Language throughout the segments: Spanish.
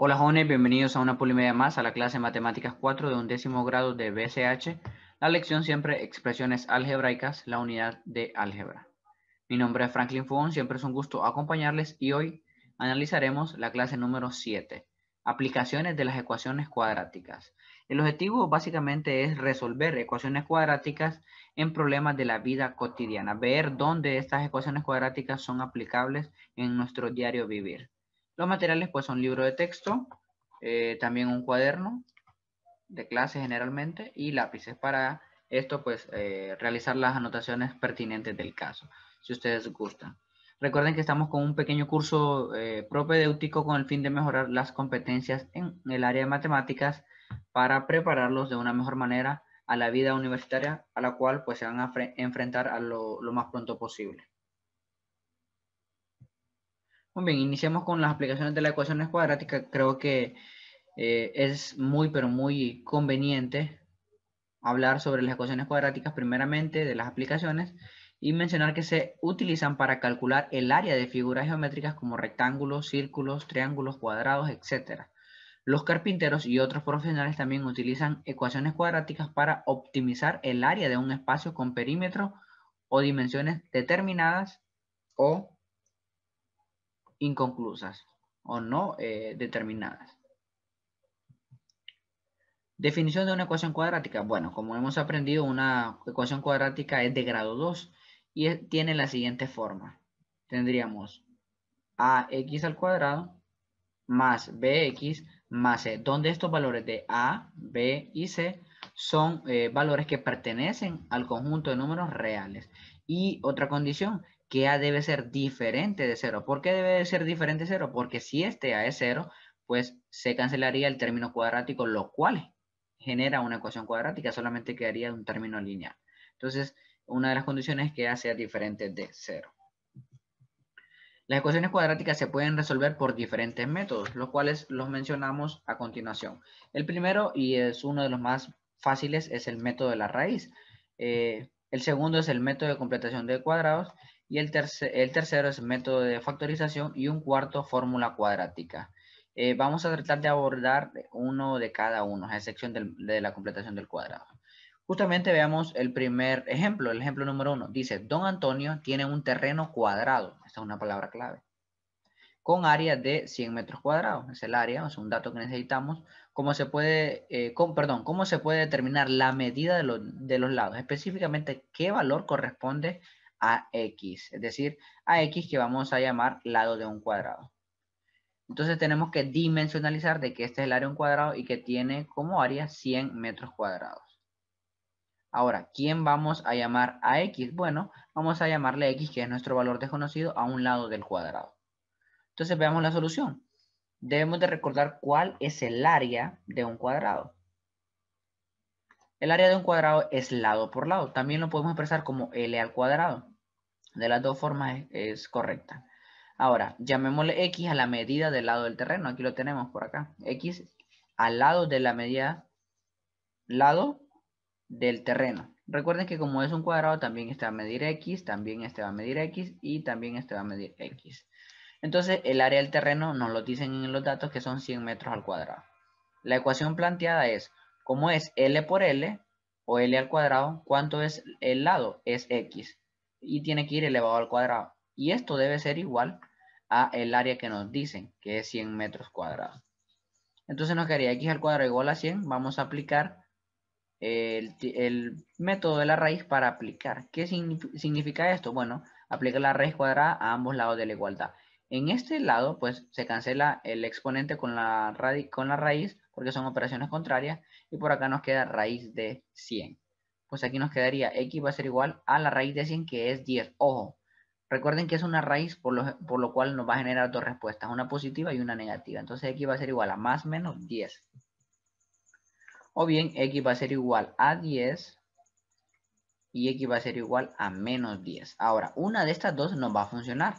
Hola jóvenes, bienvenidos a una polimedia más a la clase de Matemáticas 4 de un décimo grado de BCH. La lección siempre expresiones algebraicas, la unidad de álgebra. Mi nombre es Franklin Fong, siempre es un gusto acompañarles y hoy analizaremos la clase número 7, aplicaciones de las ecuaciones cuadráticas. El objetivo básicamente es resolver ecuaciones cuadráticas en problemas de la vida cotidiana, ver dónde estas ecuaciones cuadráticas son aplicables en nuestro diario vivir. Los materiales pues son libro de texto, eh, también un cuaderno de clase generalmente y lápices para esto pues eh, realizar las anotaciones pertinentes del caso, si ustedes gustan. Recuerden que estamos con un pequeño curso eh, propedéutico con el fin de mejorar las competencias en el área de matemáticas para prepararlos de una mejor manera a la vida universitaria a la cual pues se van a enfrentar a lo más pronto posible bien, iniciamos con las aplicaciones de las ecuaciones cuadráticas. Creo que eh, es muy, pero muy conveniente hablar sobre las ecuaciones cuadráticas primeramente de las aplicaciones y mencionar que se utilizan para calcular el área de figuras geométricas como rectángulos, círculos, triángulos, cuadrados, etc. Los carpinteros y otros profesionales también utilizan ecuaciones cuadráticas para optimizar el área de un espacio con perímetro o dimensiones determinadas o inconclusas o no eh, determinadas. Definición de una ecuación cuadrática. Bueno, como hemos aprendido, una ecuación cuadrática es de grado 2 y tiene la siguiente forma. Tendríamos ax al cuadrado más bx más c, donde estos valores de a, b y c son eh, valores que pertenecen al conjunto de números reales. Y otra condición que A debe ser diferente de 0. ¿Por qué debe ser diferente de 0? Porque si este A es 0, pues se cancelaría el término cuadrático, lo cual genera una ecuación cuadrática, solamente quedaría un término lineal. Entonces, una de las condiciones es que A sea diferente de 0. Las ecuaciones cuadráticas se pueden resolver por diferentes métodos, los cuales los mencionamos a continuación. El primero, y es uno de los más fáciles, es el método de la raíz. Eh, el segundo es el método de completación de cuadrados y el, tercero es método de factorización y un cuarto fórmula cuadrática. Eh, vamos a tratar de abordar uno de cada uno, a excepción de la completación del cuadrado. Justamente veamos el primer ejemplo, el ejemplo número uno. Dice, don Antonio tiene un terreno cuadrado, esta es una palabra clave, con área de 100 metros cuadrados. Es el área, es un dato que necesitamos. ¿Cómo se puede, eh, con, perdón, cómo se puede determinar la medida de, de los lados? Específicamente, ¿qué valor corresponde x, es decir, AX que vamos a llamar lado de un cuadrado. Entonces tenemos que dimensionalizar de que este es el área de un cuadrado y que tiene como área 100 metros cuadrados. Ahora, ¿quién vamos a llamar a X? Bueno, vamos a llamarle X, que es nuestro valor desconocido, a un lado del cuadrado. Entonces veamos la solución. Debemos de recordar cuál es el área de un cuadrado. El área de un cuadrado es lado por lado. También lo podemos expresar como L al cuadrado. De las dos formas es, correcta. Ahora, llamémosle X a la medida del lado del terreno. Aquí lo tenemos por acá. X al lado de la medida, lado del terreno. Recuerden que como es un cuadrado, también este va a medir X, también este va a medir X y también este va a medir X. Entonces, el área del terreno nos lo dicen en los datos que son 100 metros al cuadrado. La ecuación planteada es, como es L por L o L al cuadrado, ¿cuánto es el lado? Es X y tiene que ir elevado al cuadrado. Y esto debe ser igual a el área que nos dicen, que es 100 metros cuadrados. Entonces nos quedaría x al cuadrado igual a 100. Vamos a aplicar eh, el, método de la raíz para aplicar. ¿Qué significa esto? Bueno, aplica la raíz cuadrada a ambos lados de la igualdad. En este lado, pues, se cancela el exponente con la, con la raíz, porque son operaciones contrarias. Y por acá nos queda raíz de 100 pues aquí nos quedaría x va a ser igual a la raíz de 100 que es 10. Ojo, recuerden que es una raíz por lo, por lo cual nos va a generar dos respuestas, una positiva y una negativa. Entonces x va a ser igual a más menos 10. O bien x va a ser igual a 10 y x va a ser igual a menos 10. Ahora, una de estas dos nos va a funcionar,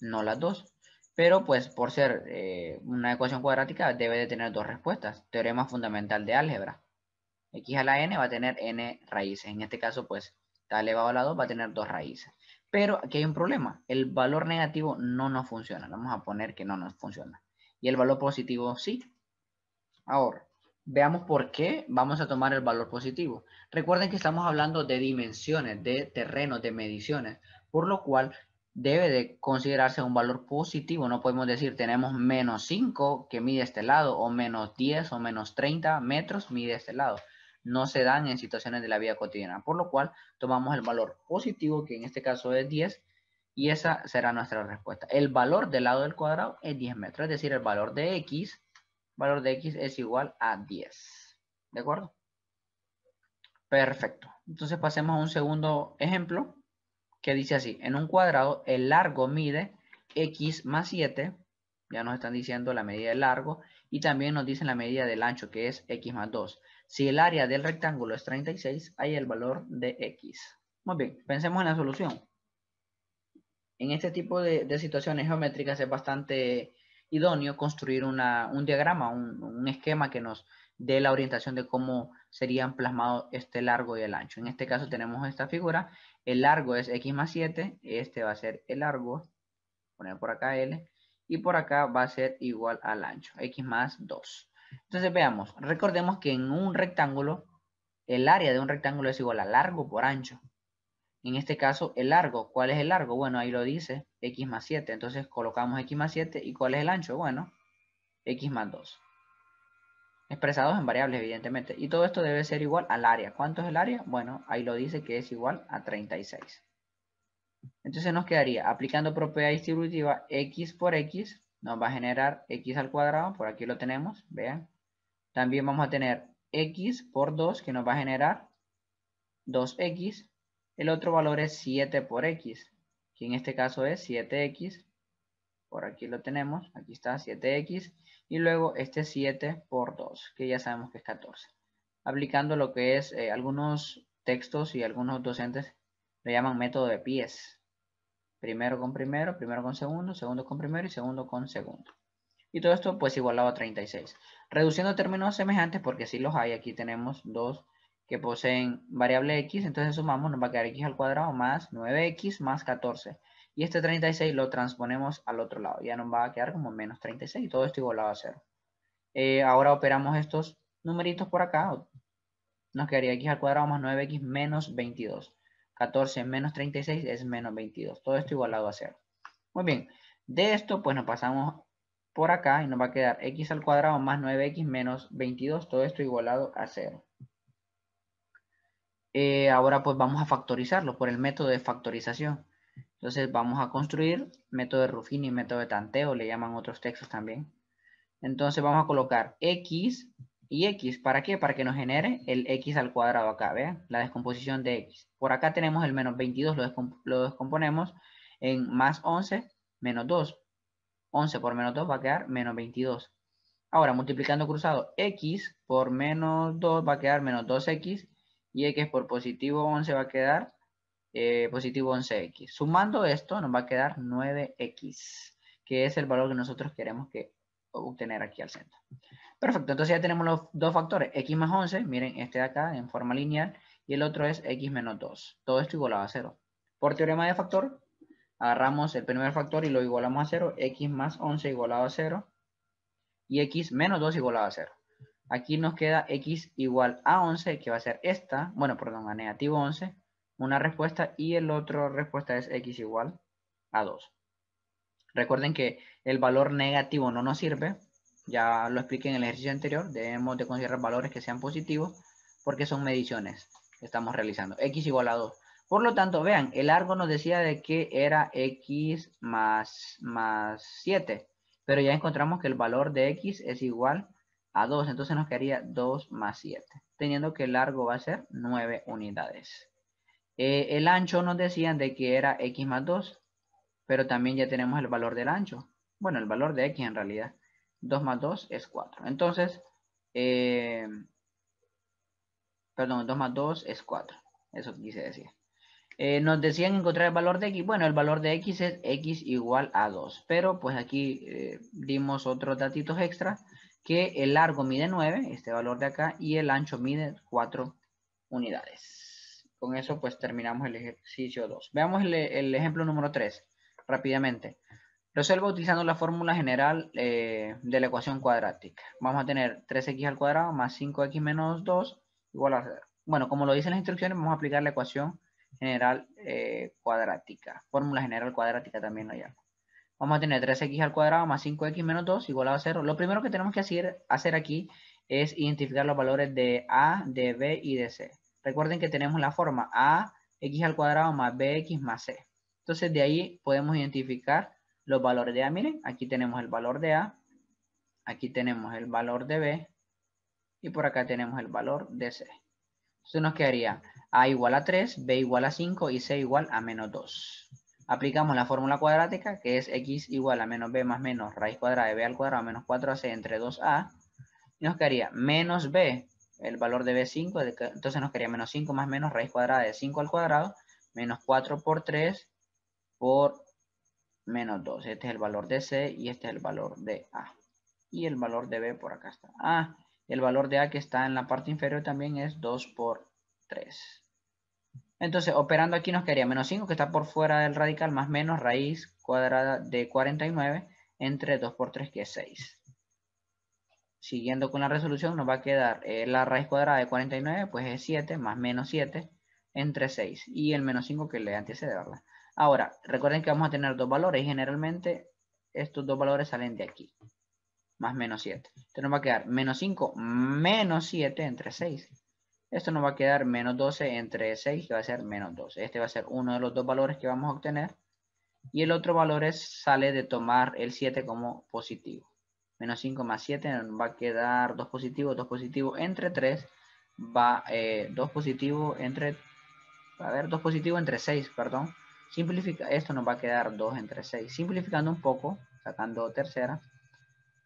no las dos. Pero pues por ser eh, una ecuación cuadrática debe de tener dos respuestas. Teorema fundamental de álgebra x a la n va a tener n raíces. En este caso, pues, está elevado a la 2 va a tener dos raíces. Pero aquí hay un problema. El valor negativo no nos funciona. Vamos a poner que no nos funciona. Y el valor positivo sí. Ahora, veamos por qué vamos a tomar el valor positivo. Recuerden que estamos hablando de dimensiones, de terrenos, de mediciones. Por lo cual, debe de considerarse un valor positivo. No podemos decir tenemos menos 5 que mide este lado o menos 10 o menos 30 metros mide este lado no se dan en situaciones de la vida cotidiana, por lo cual tomamos el valor positivo, que en este caso es 10, y esa será nuestra respuesta. El valor del lado del cuadrado es 10 metros, es decir, el valor de x, valor de x es igual a 10. ¿De acuerdo? Perfecto. Entonces pasemos a un segundo ejemplo que dice así. En un cuadrado el largo mide x más 7. Ya nos están diciendo la medida del largo y también nos dicen la medida del ancho que es x más 2. Si el área del rectángulo es 36, hay el valor de X. Muy bien, pensemos en la solución. En este tipo de, situaciones geométricas es bastante idóneo construir un diagrama, un, un, esquema que nos dé la orientación de cómo serían plasmados este largo y el ancho. En este caso tenemos esta figura, el largo es X más 7, este va a ser el largo, poner por acá L, y por acá va a ser igual al ancho, X más 2. Entonces veamos, recordemos que en un rectángulo, el área de un rectángulo es igual a largo por ancho. En este caso, el largo, ¿cuál es el largo? Bueno, ahí lo dice, x más 7. Entonces colocamos x más 7. ¿Y cuál es el ancho? Bueno, x más 2. Expresados en variables, evidentemente. Y todo esto debe ser igual al área. ¿Cuánto es el área? Bueno, ahí lo dice que es igual a 36. Entonces nos quedaría, aplicando propiedad distributiva, x por x nos va a generar x al cuadrado, por aquí lo tenemos, vean. También vamos a tener x por 2 que nos va a generar 2x. El otro valor es 7 por x, que en este caso es 7x. Por aquí lo tenemos, aquí está 7x. Y luego este 7 por 2, que ya sabemos que es 14. Aplicando lo que es eh, algunos textos y algunos docentes lo llaman método de pies, Primero con primero, primero con segundo, segundo con primero y segundo con segundo. Y todo esto pues igualado a 36. Reduciendo términos semejantes, porque si los hay, aquí tenemos dos que poseen variable x, entonces sumamos, nos va a quedar x al cuadrado más 9x más 14. Y este 36 lo transponemos al otro lado, ya nos va a quedar como menos 36 y todo esto igualado a 0. Eh, ahora operamos estos numeritos por acá, nos quedaría x al cuadrado más 9x menos 22. 14 menos 36 es menos 22. Todo esto igualado a 0. Muy bien. De esto, pues nos pasamos por acá y nos va a quedar x al cuadrado más 9x menos 22. Todo esto igualado a 0. Eh, ahora pues vamos a factorizarlo por el método de factorización. Entonces vamos a construir método de Ruffini, método de tanteo, le llaman otros textos también. Entonces vamos a colocar x ¿Y x para qué? Para que nos genere el x al cuadrado acá, ¿vean? La descomposición de x. Por acá tenemos el menos 22, lo, descomponemos en más 11 menos 2. 11 por menos 2 va a quedar menos 22. Ahora, multiplicando cruzado, x por menos 2 va a quedar menos 2x y x por positivo 11 va a quedar eh, positivo 11x. Sumando esto nos va a quedar 9x, que es el valor que nosotros queremos que obtener aquí al centro. Perfecto, entonces ya tenemos los dos factores, x más 11, miren este de acá en forma lineal, y el otro es x menos 2. Todo esto igualado a 0. Por teorema de factor, agarramos el primer factor y lo igualamos a 0, x más 11 igualado a 0, y x menos 2 igualado a 0. Aquí nos queda x igual a 11, que va a ser esta, bueno, perdón, a negativo 11, una respuesta, y el otro respuesta es x igual a 2. Recuerden que el valor negativo no nos sirve ya lo expliqué en el ejercicio anterior, debemos de considerar valores que sean positivos porque son mediciones que estamos realizando. X igual a 2. Por lo tanto, vean, el largo nos decía de que era X más, 7, pero ya encontramos que el valor de X es igual a 2, entonces nos quedaría 2 más 7, teniendo que el largo va a ser 9 unidades. Eh, el ancho nos decían de que era X más 2, pero también ya tenemos el valor del ancho. Bueno, el valor de X en realidad. 2 más 2 es 4. Entonces, eh, perdón, 2 más 2 es 4. Eso quise decir. Eh, nos decían encontrar el valor de x. Bueno, el valor de x es x igual a 2. Pero pues aquí eh, dimos otros datitos extra. Que el largo mide 9, este valor de acá, y el ancho mide 4 unidades. Con eso pues terminamos el ejercicio 2. Veamos el, el ejemplo número 3 rápidamente. Resuelvo utilizando la fórmula general eh, de la ecuación cuadrática. Vamos a tener 3x al cuadrado más 5x menos 2 igual a 0. Bueno, como lo dicen las instrucciones, vamos a aplicar la ecuación general eh, cuadrática. Fórmula general cuadrática también lo llamo. Vamos a tener 3x al cuadrado más 5x menos 2 igual a 0. Lo primero que tenemos que hacer, hacer aquí es identificar los valores de a, de b y de c. Recuerden que tenemos la forma a, x al cuadrado más bx más c. Entonces de ahí podemos identificar los valores de A, miren, aquí tenemos el valor de A, aquí tenemos el valor de B y por acá tenemos el valor de C. Entonces nos quedaría A igual a 3, B igual a 5 y C igual a menos 2. Aplicamos la fórmula cuadrática que es X igual a menos B más menos raíz cuadrada de B al cuadrado menos 4 c entre 2A. Y nos quedaría menos B, el valor de B 5, entonces nos quedaría menos 5 más menos raíz cuadrada de 5 al cuadrado menos 4 por 3 por menos 2. Este es el valor de C y este es el valor de A. Y el valor de B por acá está A. Ah, el valor de A que está en la parte inferior también es 2 por 3. Entonces, operando aquí nos quedaría menos 5, que está por fuera del radical, más menos raíz cuadrada de 49 entre 2 por 3, que es 6. Siguiendo con la resolución, nos va a quedar eh, la raíz cuadrada de 49, pues es 7, más menos 7, entre 6. Y el menos 5 que le antecede, ¿verdad? Ahora, recuerden que vamos a tener dos valores y generalmente estos dos valores salen de aquí. Más menos 7. Esto nos va a quedar menos 5 menos 7 entre 6. Esto nos va a quedar menos 12 entre 6 que va a ser menos 12. Este va a ser uno de los dos valores que vamos a obtener. Y el otro valor es, sale de tomar el 7 como positivo. Menos 5 más 7 nos va a quedar 2 positivos, 2 positivos entre 3. Va eh, 2 positivo entre... A ver, 2 positivo entre 6, perdón Simplifica, esto nos va a quedar 2 entre 6. Simplificando un poco, sacando tercera,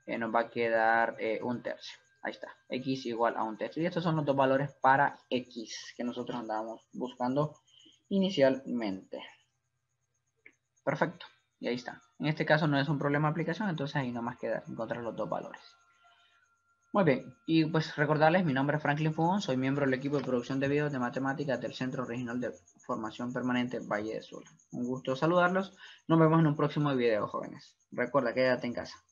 eh, nos va a quedar eh, un tercio. Ahí está, x igual a un tercio. Y estos son los dos valores para x que nosotros andábamos buscando inicialmente. Perfecto, y ahí está. En este caso no es un problema de aplicación, entonces ahí nomás queda encontrar los dos valores. Muy bien, y pues recordarles, mi nombre es Franklin Fugón, soy miembro del equipo de producción de videos de matemáticas del Centro Regional de Formación Permanente Valle de Sula. Un gusto saludarlos, nos vemos en un próximo video, jóvenes. Recuerda, quédate en casa.